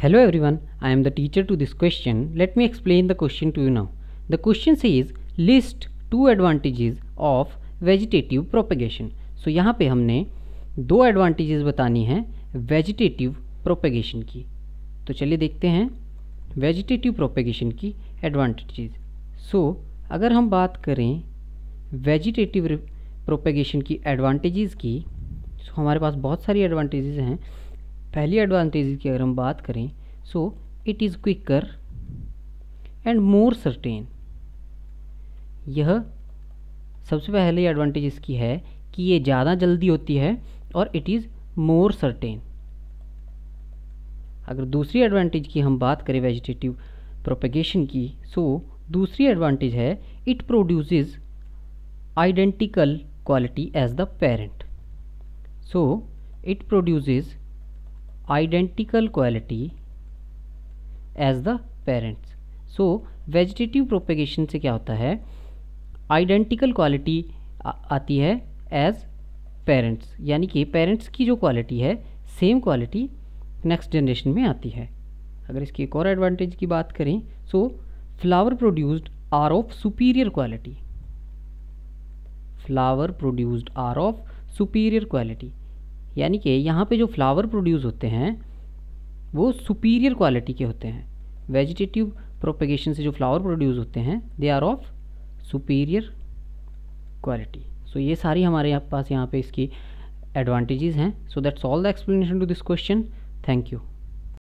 Hello everyone, I am the teacher to this question. Let me explain the question to you now. The question says list two advantages of vegetative propagation. So यहाँ पे हमने दो advantages बतानी हैं vegetative propagation की तो चलिए देखते हैं vegetative propagation की advantages. So अगर हम बात करें vegetative propagation की advantages की तो हमारे पास बहुत सारी advantages हैं पहली एडवांटेज की अगर हम बात करें so it is quicker and more certain यह सबसे पहले एडवांटेज इसकी है कि ये ज़्यादा जल्दी होती है और इट इज़ मोर सर्टेन अगर दूसरी एडवांटेज की हम बात करें वेजिटेटिव प्रोपेगेशन की सो दूसरी एडवांटेज है it produces identical quality as the parent so it produces identical quality as the parents so vegetative propagation से क्या होता है identical quality आती है as parents यानी कि parents की जो quality है same quality next generation में आती है अगर इसकी एक और एडवांटेज की बात करें so flower produced are of superior quality flower produced are of superior quality यानी कि यहाँ पे जो फ्लावर प्रोड्यूस होते हैं वो सुपीरियर क्वालिटी के होते हैं वेजिटेटिव प्रोपेगेशन से जो फ्लावर प्रोड्यूस होते हैं they are of superior quality so ये सारी हमारे यहाँ पास यहाँ पे इसकी एडवांटेजेस हैं so that's all the explanation to this question thank you